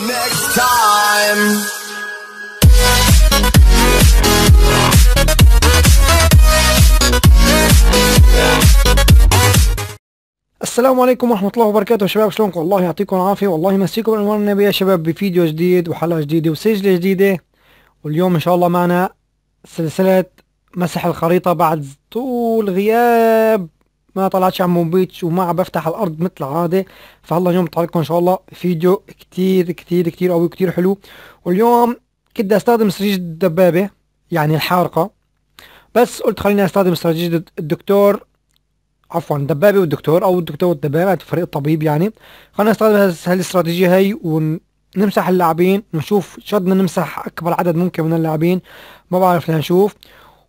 next time. السلام عليكم ورحمة الله وبركاته شباب شلونكم الله يعطيكم العافية والله يمسيكم بالأنوار النبي يا شباب بفيديو جديد وحلقة جديدة وسجلة جديدة واليوم إن شاء الله معنا سلسلة مسح الخريطة بعد طول غياب ما طلعتش على بيتش وما عم بفتح الارض مثل العاده فهلا اليوم لكم ان شاء الله فيديو كتير كتير كتير قوي كتير حلو واليوم كنت استخدم سريج الدبابه يعني الحارقه بس قلت خليني استخدم استراتيجيه الدكتور عفوا الدبابه والدكتور او الدكتور والدبابه فريق الطبيب يعني خلينا نستخدم هالاستراتيجيه هي ونمسح اللاعبين نشوف بدنا نمسح اكبر عدد ممكن من اللاعبين ما بعرف لنشوف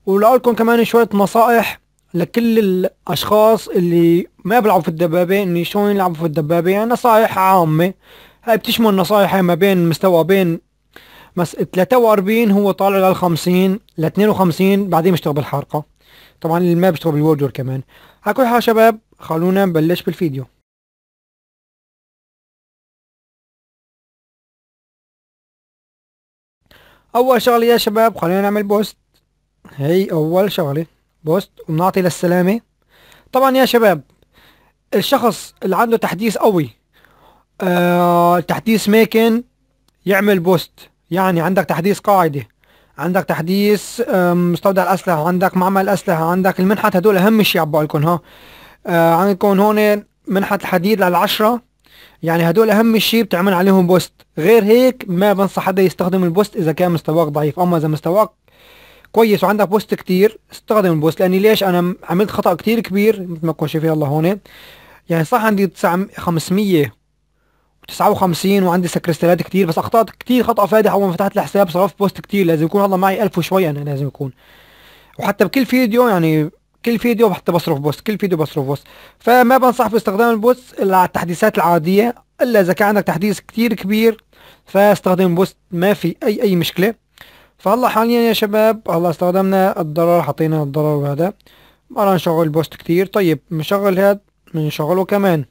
ولقلكم كمان شويه نصائح لكل الاشخاص اللي ما بيلعبوا في الدبابه اني شلون يلعبوا في الدبابه يعني نصائح عامه هاي بتشمل نصائح ما بين مستوى بين مس 43 هو طالع لل 50 ل 52 بعدين بيشتغل بالحرقه طبعا اللي ما بيشتغل بالوردور كمان كل حال شباب خلونا نبلش بالفيديو اول شغله يا شباب خلينا نعمل بوست هي اول شغله بوست وبنعطي للسلامة طبعا يا شباب الشخص اللي عنده تحديث قوي آه تحديث ماكن يعمل بوست يعني عندك تحديث قاعدة عندك تحديث مستودع الأسلحة عندك معمل الأسلحة عندك المنحت هدول أهم شيء عبوا لكم ها آه عندكم هون منحة الحديد للعشرة يعني هدول أهم شيء بتعمل عليهم بوست غير هيك ما بنصح حدا يستخدم البوست إذا كان مستواك ضعيف أما إذا مستواك كويس وعندك بوست كتير استخدم البوست لاني ليش انا عملت خطا كتير كبير مثل ما تكون شايفين يلا هون يعني صح عندي 500 وخمسين وعندي سكرستالات كتير بس اخطات كتير خطا فادح اول ما فتحت الحساب صرفت بوست كتير لازم يكون هلا معي 1000 وشوي انا لازم يكون وحتى بكل فيديو يعني كل فيديو حتى بصرف بوست كل فيديو بصرف بوست فما بنصح باستخدام البوست الا على التحديثات العاديه الا اذا كان عندك تحديث كتير كبير فاستخدم بوست ما في اي اي مشكله فهلا حاليا يا شباب هلا استخدمنا الضرر حطينا الضرر وهذا ما راح نشغل بوست كتير طيب بنشغل هاد بنشغله كمان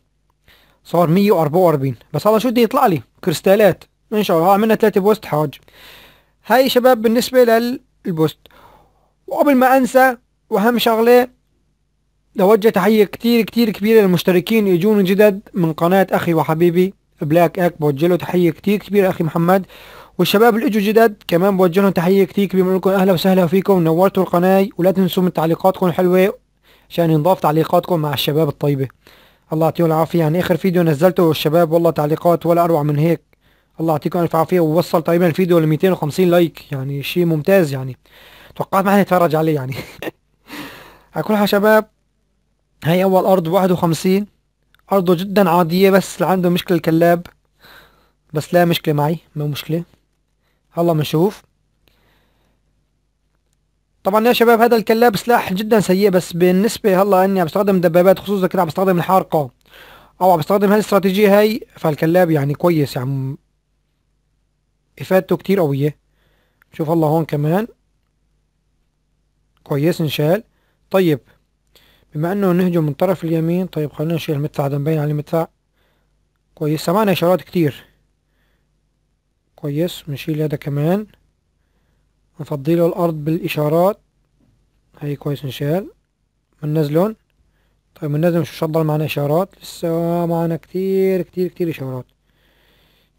صار 144 بس هلا شو بده يطلع لي كريستالات ان شاء الله عملنا ثلاثة بوست حاج هاي شباب بالنسبة للبوست وقبل ما انسى واهم شغلة بوجه تحية كتير كتير كبيرة للمشتركين يجون جدد من قناة اخي وحبيبي بلاك اك بوجه له تحية كتير كبيرة اخي محمد والشباب اللي اجوا جدد كمان بوجه لهم تحيه كتير كبيره لكم اهلا وسهلا فيكم نورتوا القناه ولا تنسوا من تعليقاتكم الحلوه عشان نضاف تعليقاتكم مع الشباب الطيبه الله يعطيهم العافيه يعني اخر فيديو نزلته الشباب والله تعليقات ولا اروع من هيك الله يعطيكم الف عافيه ووصل تقريبا الفيديو ل 250 لايك يعني شيء ممتاز يعني توقعت ما حد يتفرج عليه يعني على كل حال شباب هاي اول ارض 51 ارضه جدا عاديه بس عنده مشكله الكلاب بس لا مشكله معي ما مشكله هلا بنشوف طبعا يا شباب هذا الكلاب سلاح جدا سيء بس بالنسبة هلا اني عم بستخدم دبابات خصوصا كده عم بستخدم الحارقة او عم بستخدم هالاستراتيجية هاي فالكلاب يعني كويس يعني افادته كتير قوية شوف هلا هون كمان كويس انشال طيب بما انه نهجم من طرف اليمين طيب خلينا نشيل المدفع ده مبين عليه المدفع كويس سمعنا اشارات كتير كويس نشيل هذا كمان نفضي له الارض بالاشارات هاي كويس نشال من طيب من شو شضل معنا اشارات لسه معنا كتير كتير كتير اشارات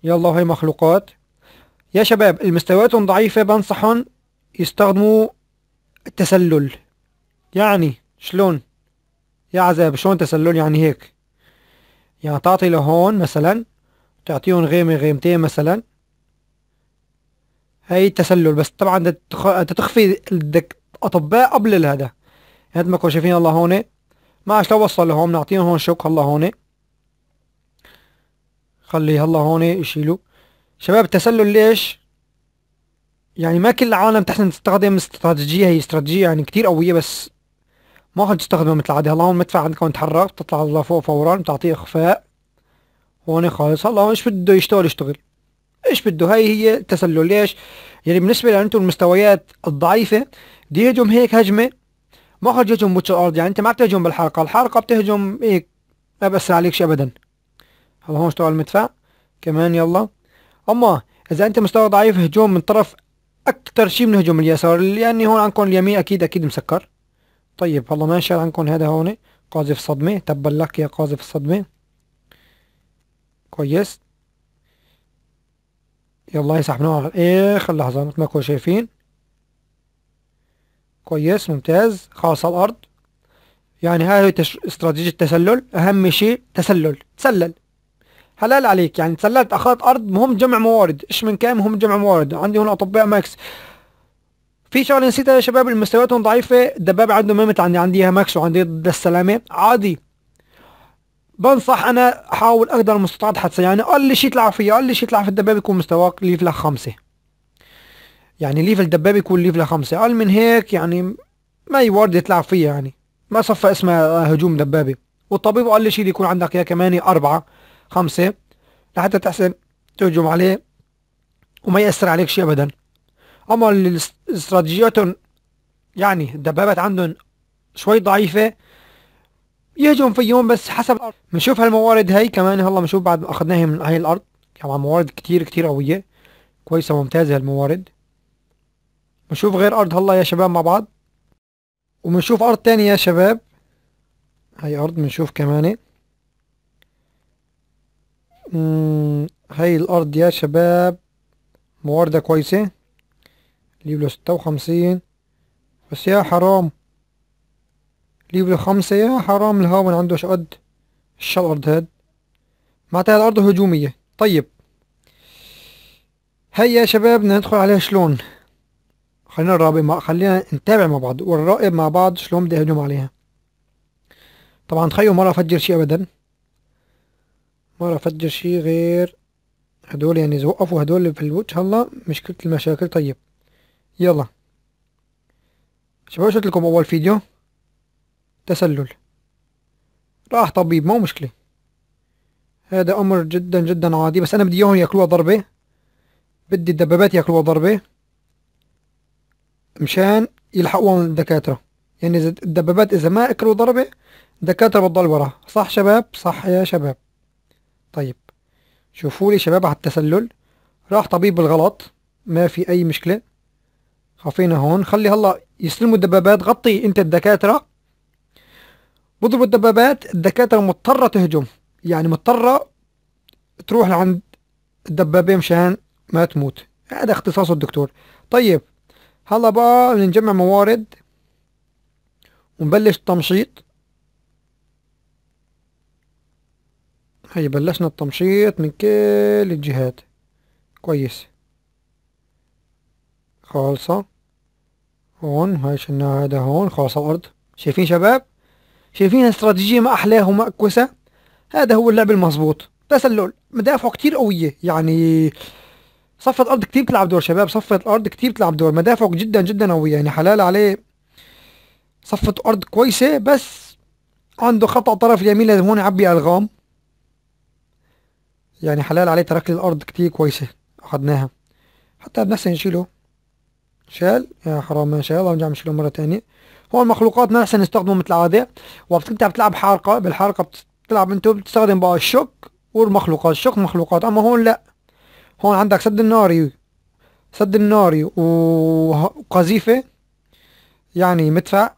يلا هاي مخلوقات يا شباب المستويات ضعيفة بنصحهم يستخدموا التسلل يعني شلون يا عذاب شلون تسلل يعني هيك يعني تعطي لهون مثلا تعطيهم غيمة غيمتين مثلا هي التسلل بس طبعا ده انت تخفي اطباء قبل الهذا هاد يعني ما شايفين الله هون ما لو وصل لهون نعطيهم هون شوك الله هون خلي الله هون يشيلوا شباب التسلل ليش يعني ما كل العالم تحسن تستخدم استراتيجية هي استراتيجية يعني كتير قوية بس ما حد تستخدمها مثل العادة هلا هون مدفع عندكم تحرك بتطلع الله فوق فورا بتعطيه اخفاء هون خالص هلا ايش بده يشتغل يشتغل ايش بده هاي هي تسلل ليش يعني بالنسبه لانتم المستويات الضعيفه بده يهجم هيك هجمه ما خرج يهجم بوتش الارض يعني انت ما بتهجم بالحلقه الحلقه بتهجم هيك ما بأثر عليك شيء ابدا هلا هون اشتغل المدفع كمان يلا اما اذا انت مستوى ضعيف هجوم من طرف اكثر شيء بنهجم اليسار يعني هون عندكم اليمين اكيد اكيد مسكر طيب والله ما عندكم هذا هون قاذف صدمه تبا لك يا قاذف الصدمه كويس يلا يا صاحبنا على ايه لحظة مثل ما كنتوا شايفين كويس ممتاز خلاص الارض يعني هاي استراتيجية التسلل اهم شيء تسلل تسلل حلال عليك يعني تسللت اخذت ارض مهم جمع موارد ايش من كام مهم جمع موارد عندي هنا اطباء ماكس في شغله نسيتها يا شباب المستويات ضعيفه الدبابه عنده ميمت عندي عندي ماكس وعندي ضد السلامه عادي بنصح انا احاول اقدر المستطاع حتى يعني اقل شيء تلعب فيه اقل شيء تلعب في الدبابه يكون مستواك ليفل خمسة يعني ليفل الدبابه يكون ليفل خمسة اقل من هيك يعني ما يورد تلعب فيه يعني ما صفى اسمها هجوم دبابه والطبيب اقل شيء يكون عندك يا كمان أربعة خمسة لحتى تحسن تهجم عليه وما يأثر عليك شيء ابدا اما استراتيجياتهم يعني الدبابات عندهم شوي ضعيفة يهجم يوم بس حسب الارض بنشوف هالموارد هاي كمان هلا بنشوف بعد ما اخذناها من هاي الارض طبعا موارد كتير كتير قوية كويسة وممتازة هالموارد بنشوف غير ارض هلا يا شباب مع بعض وبنشوف ارض تانية يا شباب هاي ارض بنشوف كمان هاي الارض يا شباب مواردها كويسة ليبلو ستة وخمسين بس يا حرام جيب خمسة يا حرام الهاون عنده شقد ارض هاد معناتها الأرض هجومية طيب هيا يا شباب بدنا ندخل عليها شلون خلينا الرابع مع خلينا نتابع مع بعض والرائب مع بعض شلون بدي اهجم عليها طبعا تخيلوا مرة افجر شيء ابدا مرة افجر شيء غير هدول يعني اذا وقفوا هدول في الوجه هلا مشكلة المشاكل طيب يلا شباب شفت لكم اول فيديو تسلل راح طبيب مو مشكلة هذا أمر جدا جدا عادي بس أنا بدي إياهم ياكلوها ضربة بدي الدبابات ياكلوها ضربة مشان يلحقوهم الدكاترة يعني إذا الدبابات إذا ما أكلوا ضربة الدكاترة بتضل وراها صح شباب صح يا شباب طيب شوفوا لي شباب على التسلل راح طبيب بالغلط ما في أي مشكلة خفينا هون خلي هلا يستلموا الدبابات غطي أنت الدكاترة بضرب الدبابات الدكاترة مضطرة تهجم يعني مضطرة تروح لعند الدبابة مشان ما تموت هذا اختصاص الدكتور طيب هلا بقى نجمع موارد ونبلش التمشيط هي بلشنا التمشيط من كل الجهات كويس خالصة هون هاي شلنا هذا هون خالصة الأرض شايفين شباب شايفين استراتيجية ما أحلاه وما أكوسه هذا هو اللعب المظبوط تسلل مدافعه كتير قوية يعني صفة الأرض كتير بتلعب دور شباب صفة الأرض كتير بتلعب دور مدافعه جدا جدا قوية يعني حلال عليه صفة أرض كويسة بس عنده خطأ طرف اليمين لازم هون يعبي ألغام يعني حلال عليه ترك لي الأرض كتير كويسة أخدناها حتى بنحسن نشيله شال يا حرام ما شاء الله ونرجع نشيله مرة تانية هون ما احسن يستخدموا مثل العاده انت بتلعب حارقه بالحارقه بتلعب انت بتستخدم بقى الشوك والمخلوقات الشوك مخلوقات اما هون لا هون عندك سد الناري سد الناري وقذيفه يعني مدفع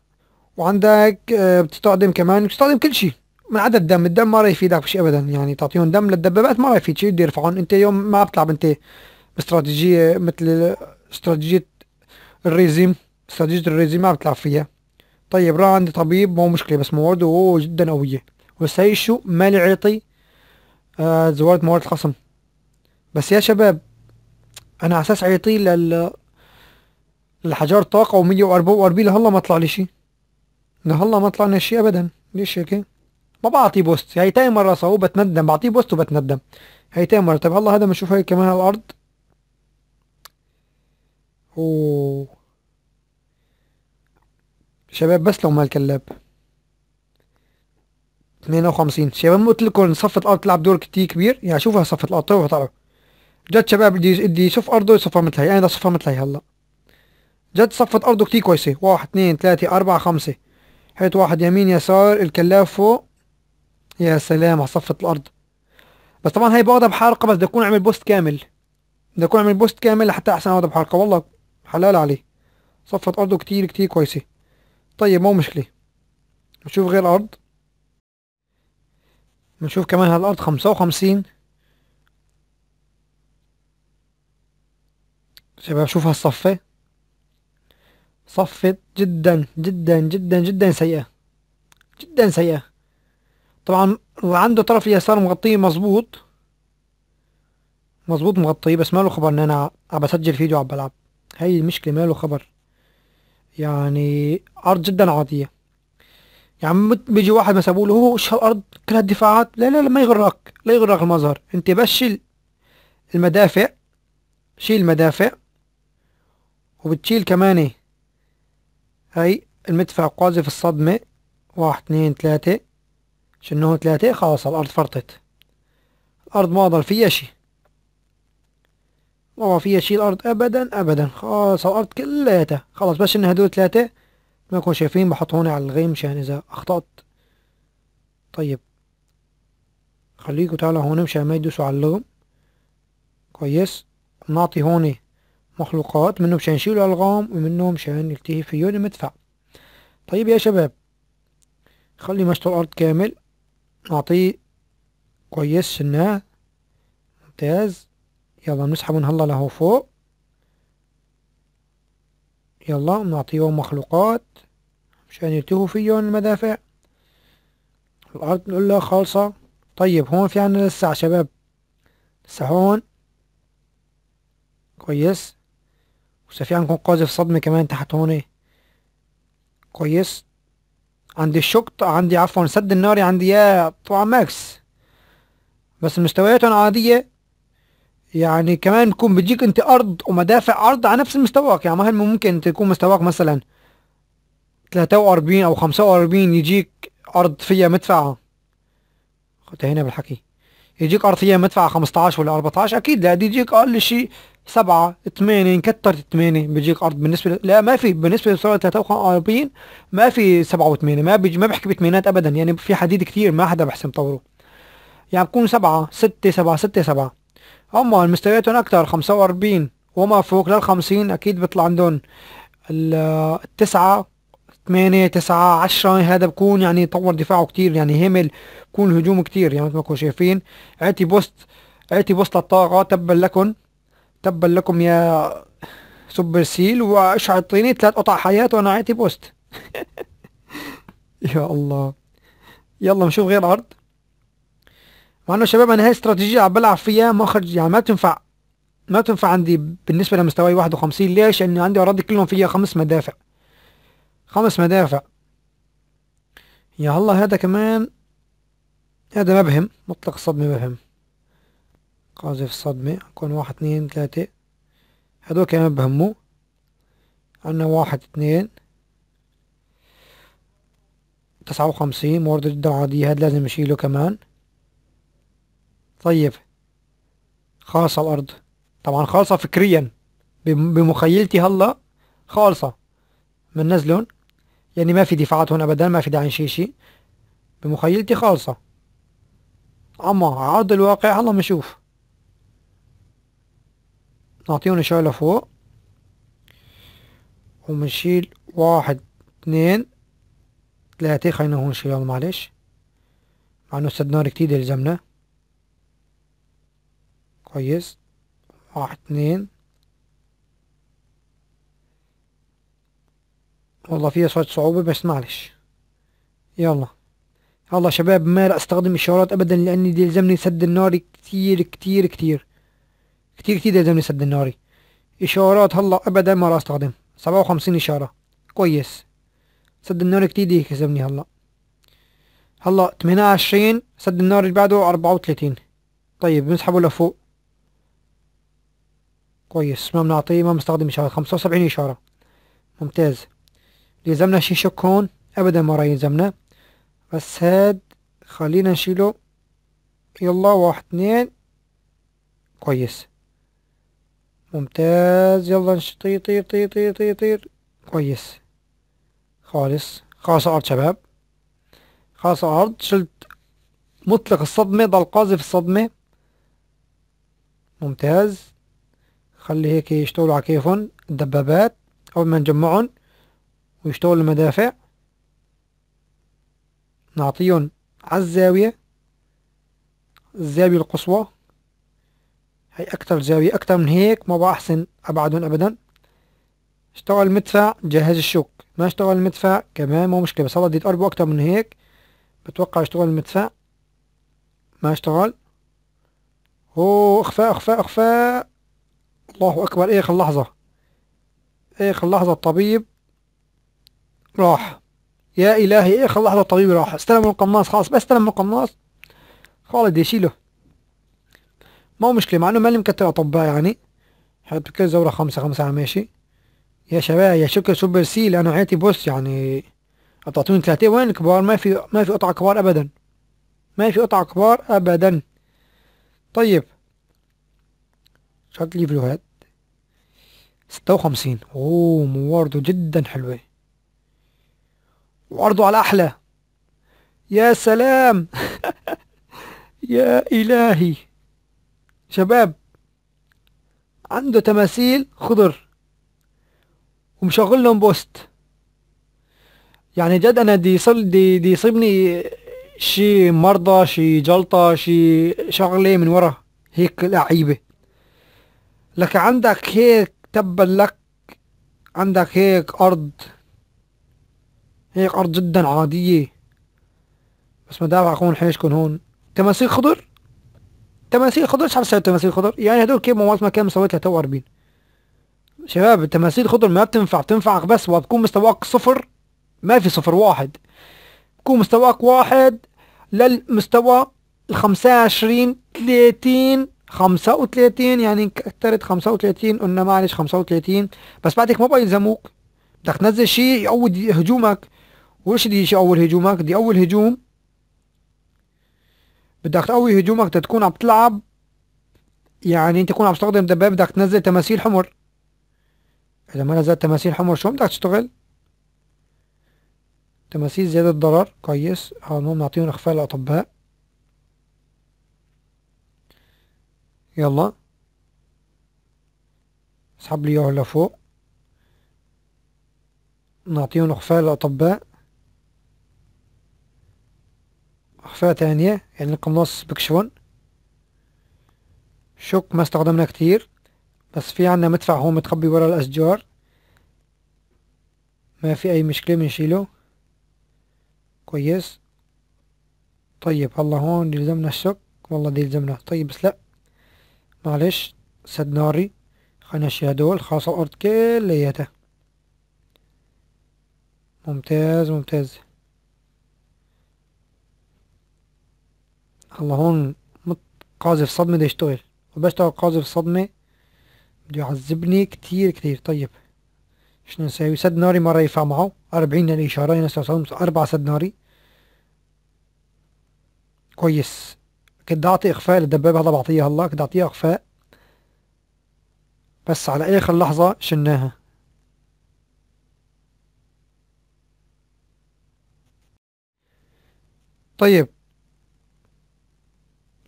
وعندك آه، بتستخدم كمان بتستخدم كل شيء من عدد الدم الدم ما راح يفيدك بشيء ابدا يعني تعطيهم دم للدبابات ما راح يفيد شيء بده انت يوم ما بتلعب انت باستراتيجيه مثل آه، استراتيجيه الريزيم استراتيجيه الريزيم ما بتلعب فيها طيب راه عندي طبيب مو مشكله بس موارده جدا قويه وسيشو مالي عيطي آه زوارة موارد الخصم بس يا شباب انا اساس عيطي لل الحجار طاقة و144 لهلا ما طلع لي شيء لهلا ما طلعنا شيء ابدا ليش هيك ما بعطيه بوست هي يعني تاني مرة صاحبه بتندم بعطيه بوست وبتندم هي تاني مرة طيب هلا هذا بنشوف هي كمان على الارض اوه شباب بس لو مال كلاب 58 شباب قلت لكم صفة الارض تلعب دور كتير كبير يعني شوفها صفة الارض طيب طيب جد شباب بدي بدي يشوف ارضه يصفها مثل هي يعني انا بدي اصفها مثل هي هلا جد صفة ارضه كتير كويسة واحد اثنين ثلاثة أربعة خمسة حيط واحد يمين يسار الكلاب فوق يا سلام على صفة الارض بس طبعا هي باخدها بحارقة بس بدي اكون عامل بوست كامل بدي اكون عامل بوست كامل لحتى احسن اخدها بحارقة والله حلال عليه صفة ارضه كتير كتير كويسة طيب مو مشكلة نشوف غير أرض نشوف كمان هالأرض خمسة وخمسين شباب شوف هالصفة صفة جدا جدا جدا جدا سيئة جدا سيئة طبعا عنده طرف يسار مغطيه مظبوط مظبوط مغطيه بس ما له خبر ان انا عم بسجل فيديو عم بلعب هاي المشكلة ما له خبر يعني ارض جدا عاديه يعني بيجي واحد مثلا بقول هو وش هالارض كلها الدفاعات لا لا لا ما يغرك لا يغرك المظهر انت بس شيل المدافع شيل المدافع وبتشيل كمان إيه؟ هاي المدفع قاذف الصدمة واحد اثنين ثلاثه شنو ثلاثه خلاص الأرض فرطت الأرض ما ضل فيها شيء ما فيها شيء الارض ابدا ابدا خلاص الارض كلها خلاص بس ان هدول ثلاثه ما كون شايفين بحط هون على الغيم مشان اذا اخطأت طيب خليكوا تعالوا هون مشان ما يدوسوا على اللغم كويس نعطي هون مخلوقات منهم مشان يشيلوا الغام ومنهم مشان يلتهي فيه المدفع طيب يا شباب خلي مشط الارض كامل نعطيه كويس سناه ممتاز يلا نسحب هلا لهو فوق يلا بنعطيهم مخلوقات مشان يلتهوا فيهم المدافع الأرض له خالصة طيب هون في عنا لسه شباب لسه هون كويس وسا في عندكم قاذف صدمة كمان تحت هون إيه. كويس عندي الشقط عندي عفوا سد الناري عندي يا طبعا ماكس بس مستوياتهم عادية يعني كمان تكون بتجيك انت ارض ومدافع ارض على نفس مستواك يعني مهما ممكن تكون مستواك مثلا 43 او 45 يجيك ارض فيها مدفع هنا بالحكي يجيك ارض فيها مدفع 15 ولا 14 اكيد لا دي يجيك اقل شيء 7 8 كثرت 8 بيجيك ارض بالنسبه ل... لا ما في بالنسبه لسرعه 43 ما في 7 و8 ما بيجي ما بحكي بثمانينات ابدا يعني في حديد كثير ما حدا بحسن طوره يعني بكون 7 6 7 6 7 هما المستوياتهم اكتر خمسة واربين وما فوق للخمسين اكيد بيطلع عندهم التسعة ثمانية تسعة عشرة هذا بكون يعني طور دفاعه كتير يعني همل بكون هجوم كتير يعني مثل ما تكونوا شايفين اعطي بوست اعطي بوست للطاقة تبا لكم تبا لكم يا سوبر سيل وايش اعطيني ثلاث قطع حياة وانا اعطي بوست يا الله يلا نشوف غير ارض مع انه شباب انا هاي استراتيجيه عم بلعب فيها مخرج يعني ما تنفع ما تنفع عندي بالنسبه لمستواي 51 ليش؟ لأنه عندي اراضي كلهم فيها خمس مدافع خمس مدافع يا الله هذا كمان هذا مبهم مطلق صدمة مبهم قاذف صدمة كون واحد اثنين ثلاثة هدول كمان بهموا عنا واحد اثنين تسعة وخمسين مورد جدا عادية هاد لازم نشيله كمان طيب خالصة الأرض طبعا خالصة فكريا بمخيلتي هلا خالصة من نزلون يعني ما في دفاعات هون أبدا ما في داعي شي شي بمخيلتي خالصة أما عرض الواقع هلا بنشوف نعطيهم إشارة لفوق وبنشيل واحد اثنين ثلاثة خلينا هون شيلهم معلش مع انه استدنار كتير يلزمنا كويس واحد اتنين والله فيها شوية صعوبة بس معلش يلا يلا شباب ما راح استخدم الشارات ابدا لاني دي يلزمني سد النار كتير كتير كتير كتير كتير يلزمني سد النار اشارات هلا ابدا ما راح استخدم سبعة وخمسين اشارة كويس سد النار كتير دي يلزمني هلا هلا تمنية عشرين سد النار اللي بعده أربعة وتلاتين طيب بنسحبه لفوق كويس ما بنعطيه ما بنستخدم إشارة خمسة وسبعين إشارة ممتاز يلزمنا شي شك هون أبدا ما راح يلزمنا بس هاد خلينا نشيله يلا واحد اتنين كويس ممتاز يلا طير طير طير طير طير طير كويس خالص خاصة أرض شباب خاصة أرض شلت مطلق الصدمة ضل قاذف الصدمة ممتاز خلي هيك يشتغلوا على كيفهم الدبابات أول ما نجمعهم ويشتغلوا المدافع نعطيهم على الزاوية الزاوية القصوى هي أكتر زاوية أكتر من هيك ما بأحسن أبعدهم أبدا اشتغل المدفع جهز الشوك ما اشتغل المدفع كمان مو مشكلة بس هلا بدي أقربه أكتر من هيك بتوقع اشتغل المدفع ما اشتغل هو اخفاء اخفاء اخفاء الله أكبر إيه، اخر لحظة اخر لحظة الطبيب راح يا إلهي اخر لحظة الطبيب راح استلم القناص خلاص بس استلم القناص خالد يشيله ما هو مشكلة مع انه ما مكتل اطباء يعني حتى بكل زورة خمسة خمسة على ماشي يا شباب يا شكر سوبر سيل انا عيتي بوس يعني قطعتوني ثلاثة وين الكبار ما في ما في قطع كبار ابدا ما في قطع كبار ابدا طيب شو هاد الفيديوهات ستة وخمسين اوه موارده جدا حلوة وعرضه على احلى يا سلام يا الهي شباب عنده تماثيل خضر ومشغل لهم بوست يعني جد انا دي صل دي, دي يصيبني شي مرضى شي جلطة شي شغلة من ورا هيك لعيبة لك عندك هيك تبا لك عندك هيك أرض هيك أرض جدا عادية بس ما دافع أكون حيشكن هون تماثيل خضر تماثيل خضر شحال سعر تماثيل خضر يعني هدول كيف مواز ما كان مسويتها تو 40 شباب التماثيل خضر ما بتنفع بتنفعك بس وقت تكون مستواك صفر ما في صفر واحد تكون مستواك واحد للمستوى ال 25 30 35 يعني كترت 35 قلنا معلش 35 بس بعدك ما بقى يلزموك بدك تنزل شيء يقوي هجومك وش دي شيء اول هجومك دي اول هجوم بدك تقوي هجومك تكون عم تلعب يعني انت تكون عم تستخدم دباب بدك تنزل تماثيل حمر اذا ما نزلت تماثيل حمر شو بدك تشتغل تماثيل زيادة ضرر كويس هون نعطيهم اخفاء الاطباء يلا اسحب لي اياه لفوق نعطيه اخفاء للاطباء اخفاء تانية يعني القناص بكشون شوك ما استخدمنا كتير بس في عنا مدفع هو متخبي ورا الاشجار ما في اي مشكلة بنشيله كويس طيب هلا هون يلزمنا الشوك والله دي يلزمنا طيب بس لأ معلش سد ناري هنمشيها هدول خلاص الأرض كلياتها ممتاز ممتاز الله هون قاذف صدمة بده يشتغل وبشتغل قاذف صدمة بده يعذبني كتير كتير طيب شنو نساوي سد ناري مرة ينفع معه أربعين الإشارة أربعة سد ناري كويس كنت اعطي اخفاء للدبابة هذا بعطيها هلا كنت اعطيها اخفاء بس على اخر لحظة شلناها طيب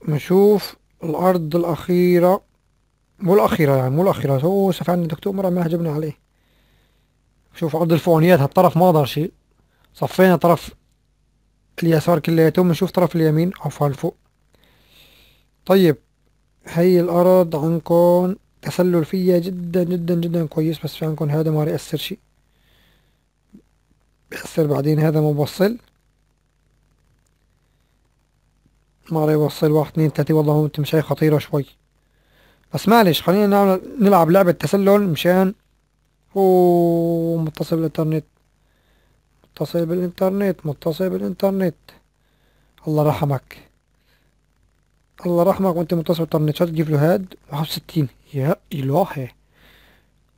نشوف الارض الاخيرة مو الاخيرة يعني مو الاخيرة هو سفع عندنا دكتور مرة ما هجمنا عليه شوف ارض الفوانيات هالطرف ما ضر شي صفينا طرف اليسار كلياتهم نشوف طرف اليمين عفوا الفوق طيب هي الأرض عندكم تسلل فيها جدا جدا جدا كويس بس في عندكم هذا ما يأثر شي بيأثر بعدين هذا ما بوصل ما يوصل واحد اثنين ثلاثة والله هو مشاي خطيرة شوي بس معلش خلينا نعمل نلعب لعبة تسلل مشان هو متصل بالإنترنت متصل بالإنترنت متصل بالإنترنت الله رحمك الله رحمك وانت منتصر طرنشات تجيب له هاد واحد وستين يا إلهي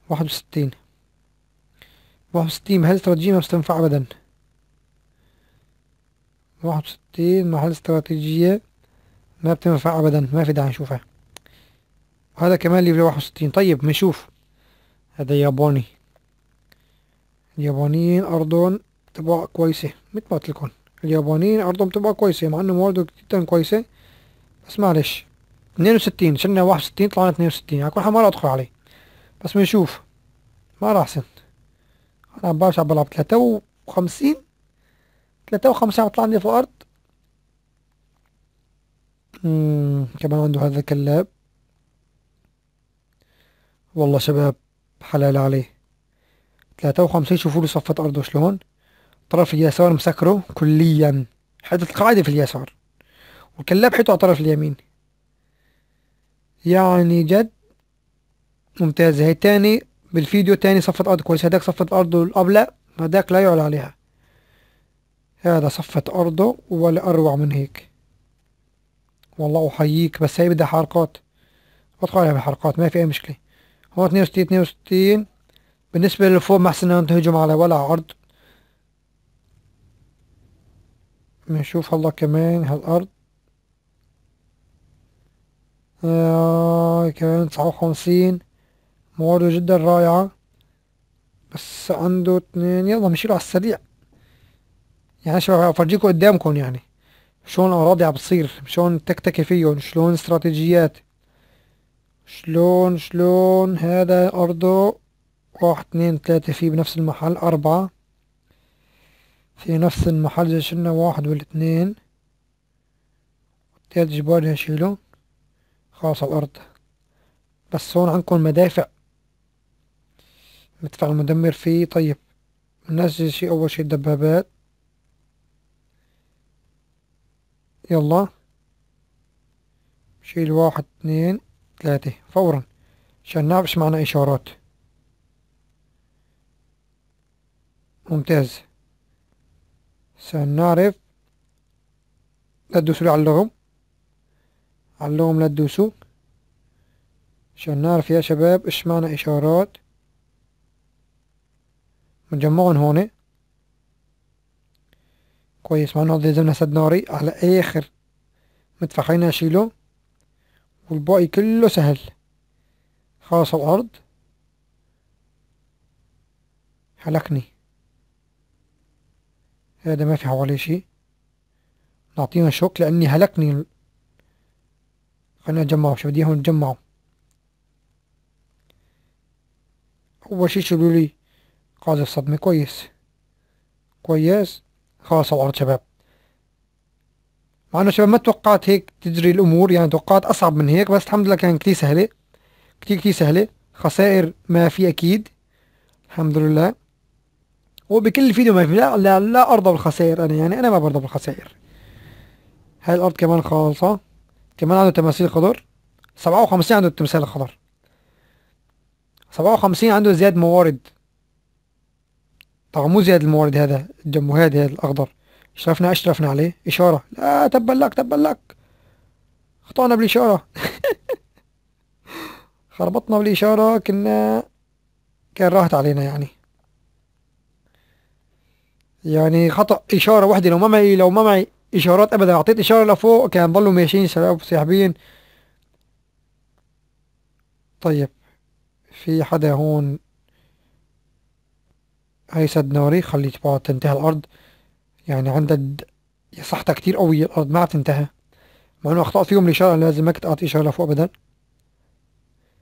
واحد وستين واحد وستين هل استراتيجية ما بتنفع أبدا واحد وستين محل استراتيجية ما بتنفع أبدا ما في داعي نشوفها وهذا كمان ليفل واحد وستين طيب بنشوف هذا ياباني اليابانيين أرضهم تبقى كويسة مثل ما قلتلكم اليابانيين أرضهم تبقى كويسة مع انه موارده جدا كويسة بس معلش 62 شلنا 61 طلعنا 62 على يعني كل حال ما راح ادخل عليه بس بنشوف ما راح احسن انا عم برجع بلعب 53 53 عم طلع عندي في الارض اممم كمان عنده هذا الكلاب والله شباب حلال عليه 53 شوفوا له صفة ارضه شلون طرف اليسار مسكره كليا حتة القاعدة في اليسار وكان لبحته على الطرف اليمين يعني جد ممتاز هي تاني بالفيديو تاني صفة أرض كويس هداك صفة أرضه الأبلة هداك لا يعلى عليها هذا صفة أرضه ولا أروع من هيك والله أحييك بس هي بدها حركات بدخل عليها بالحركات ما في أي مشكلة هو اتنين وستين اتنين وستين بالنسبة للفوق ما أحسن أن تهجم على ولا عرض بنشوف هلا كمان هالأرض آه، كمان تسعة وخمسين مواده جدا رائعة بس عنده اتنين يلا مشيله على السريع يعني عشان افرجيكم قدامكم يعني شلون اراضي بتصير شلون تكتكي فيهم شلون استراتيجيات شلون شلون هذا ارضه واحد اتنين تلاتة في بنفس المحل اربعة في نفس المحل شلنا واحد والاتنين تلات جبال هشيله خلاص الأرض بس هون عندكم مدافع مدفع المدمر فيه طيب ننزل شي أول شي الدبابات يلا شيل واحد اثنين ثلاثة فورا عشان ايش معنا إشارات ممتاز سنعرف لا تدوسوا على اللغم علوم لا تدوسوا عشان نعرف يا شباب ايش معنى اشارات مجمعهم هون كويس مع نقضي زمنا سد ناري على اخر مدفع خلينا اشيله والباقي كله سهل خلاص الارض هلكني هذا ما في حواليه شي نعطيهم شوك لاني هلكني خلينا نجمعهم شبديهم نجمعهم أول شي شو لي قاضي الصدمة كويس كويس خلاص الأرض شباب مع انه شباب ما توقعت هيك تجري الامور يعني توقعت اصعب من هيك بس الحمد لله كان كتير سهله كتير كتير سهله خسائر ما في اكيد الحمد لله وبكل الفيديو ما في لا لا, لا ارضى بالخسائر انا يعني انا ما برضى بالخسائر هاي الارض كمان خالصه كمان عنده تماثيل خضر سبعة وخمسين عنده تمثال الخضر سبعة وخمسين عنده زياد موارد طبعا مو زياد الموارد هذا الجمهاد هذا الأخضر اشرفنا أشرفنا عليه إشارة لا تبا لك تبا لك خطأنا بالإشارة خربطنا بالإشارة كنا كان راحت علينا يعني يعني خطأ إشارة واحدة لو ما معي لو ما معي اشارات ابدا اعطيت اشاره لفوق كان ضلوا ماشيين شباب ساحبين طيب في حدا هون هاي سد ناري خليك بقى تنتهي الارض يعني عندك صحتها كتير قوية الارض ما بتنتهي مع انه اخطأت فيهم الاشارة لازم ما كنت اعطي اشارة لفوق ابدا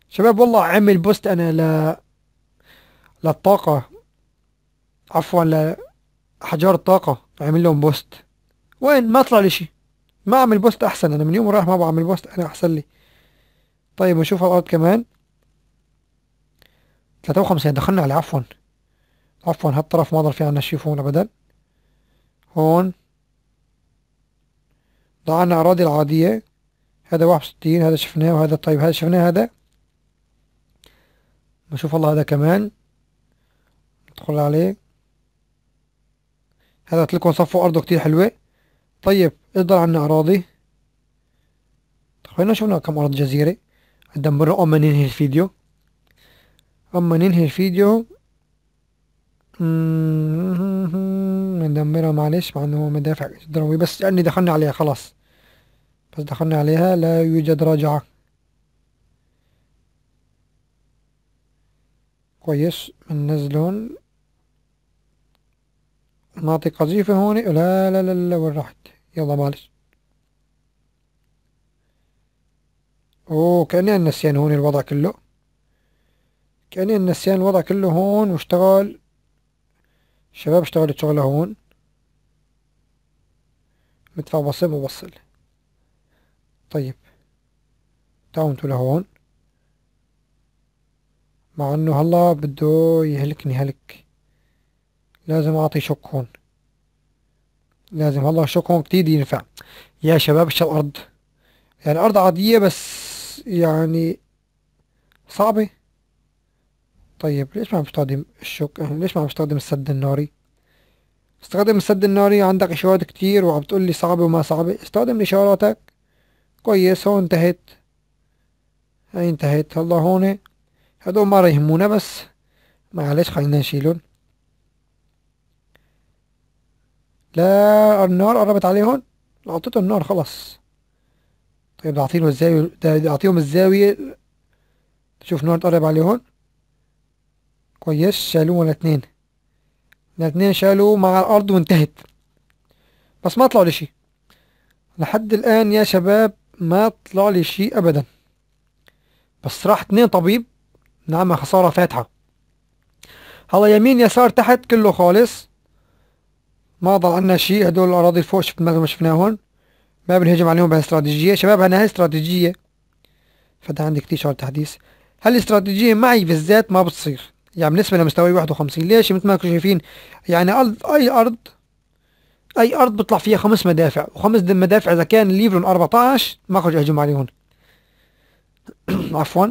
شباب والله عامل بوست انا ل للطاقة عفوا لحجار الطاقة عامل لهم بوست وين ما طلع لي شيء ما اعمل بوست احسن انا من يوم ورايح ما بعمل بوست انا احسن لي طيب نشوف الارض كمان 53 دخلنا على عفوا عفوا هالطرف ما ضل في عنا شيفون ابدا هون ضعنا اراضي العادية هذا واحد وستين هذا شفناه وهذا طيب هذا شفناه هذا نشوف الله هذا كمان ندخل عليه هذا تلكم صفوا ارضه كتير حلوة طيب اقدر عنا أراضي خلينا طيب، شفنا كم أرض جزيرة مرة أما ننهي الفيديو أما ننهي الفيديو ندمرها معلش مع انه مدافع دروي بس لاني يعني دخلنا عليها خلاص بس دخلنا عليها لا يوجد راجعة كويس بننزلهم نعطي قذيفة هون لا لا لا لا وين راحت يلا معلش اوه كأني نسيان هون الوضع كله كأني نسيان الوضع كله هون واشتغل الشباب اشتغلت شغلة هون مدفع بصل وبصل طيب تعالوا انتوا لهون مع انه هلا بده يهلكني هلك لازم أعطي شوك هون لازم والله شوك هون كتير ينفع يا شباب شو الأرض يعني أرض عادية بس يعني صعبة طيب ليش ما عم بستخدم الشوك ليش ما عم بستخدم السد الناري استخدم السد الناري عندك إشارات كتير وعم تقول لي صعبة وما صعبة استخدم إشاراتك كويس هون انتهت هاي انتهت هلا هون هدول ما يهمونا بس معلش خلينا نشيلهم لا النار قربت عليهم عطيته النار خلاص طيب اعطيهم الزاوية ده اعطيهم الزاوية شوف نار تقرب عليهم كويس شالوه ولا اتنين الاتنين شالوه مع الارض وانتهت بس ما طلع لي شيء لحد الان يا شباب ما طلع لي شيء ابدا بس راح اتنين طبيب نعم خسارة فاتحة على يمين يسار تحت كله خالص ما ضل عندنا شيء هدول الأراضي فوق مثل ما شفناهم ما بنهجم عليهم بهالاستراتيجية شباب أنا هاي استراتيجية فتح عندي كثير شغل تحديث هالاستراتيجية معي بالذات ما بتصير يعني بالنسبة لمستوى 51 ليش مثل ما انتم شايفين يعني أرض أي أرض أي أرض بيطلع فيها خمس مدافع وخمس مدافع إذا كان ليفلون 14 ما خرج أهجم عليهم عفوا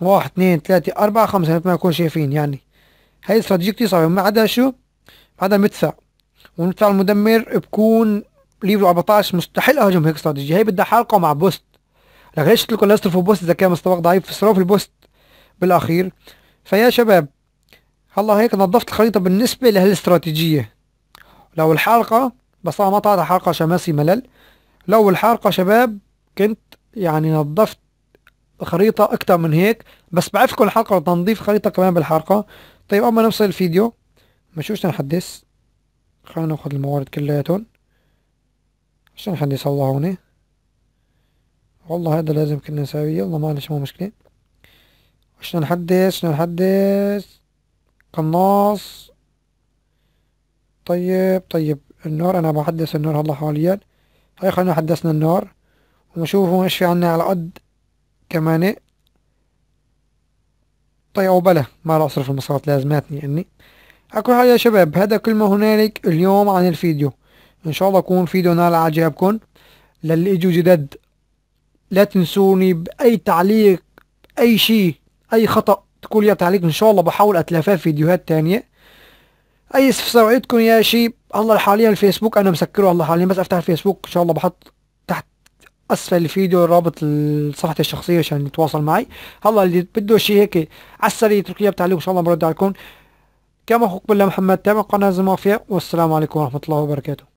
واحد اثنين ثلاثة أربعة خمسة مثل ما نكون شايفين يعني هاي استراتيجية كتير صعبة ما عدا شو ما عدا المدفع والمدفع المدمر بكون ليفل 14 مستحيل اهاجم هيك استراتيجي هي بدها حلقه مع بوست قلت لكم الاستر في بوست اذا كان مستواك ضعيف فسروه في البوست بالاخير فيا شباب هلا هيك نظفت الخريطه بالنسبه لهالاستراتيجيه لو الحلقه بس انا ما طلعت حلقه شماسي ملل لو الحلقه شباب كنت يعني نظفت خريطة أكتر من هيك بس بعرفكم الحلقة لتنظيف خريطة كمان بالحلقة طيب أما نفصل الفيديو ما شوش نحدث خلينا ناخد الموارد كلياتهم عشان حد يصلحوني والله هذا لازم كنا نساويه والله معلش مو مشكلة شنو نحدث شنو نحدث قناص طيب طيب النار انا بحدث النار هلا حاليا هاي خلينا حدثنا النار ونشوف ايش في عنا على قد كمان طيب او بلا ما راح اصرف المصارات لازماتني يعني اكل حاجة يا شباب هذا كل ما هنالك اليوم عن الفيديو ان شاء الله يكون فيديو نال اعجابكم للي اجوا جدد لا تنسوني باي تعليق اي شيء اي خطأ تقول يا تعليق ان شاء الله بحاول اتلافاه في فيديوهات تانية اي استفسار عندكم يا شيء الله حاليا الفيسبوك انا مسكره الله حاليا بس افتح الفيسبوك ان شاء الله بحط تحت اسفل الفيديو رابط صفحتي الشخصيه عشان يتواصل معي الله اللي بده شيء هيك على السريع يترك لي بتعليق ان شاء الله برد عليكم كما حكم الله محمد تابع قناة زمافيا والسلام عليكم ورحمة الله وبركاته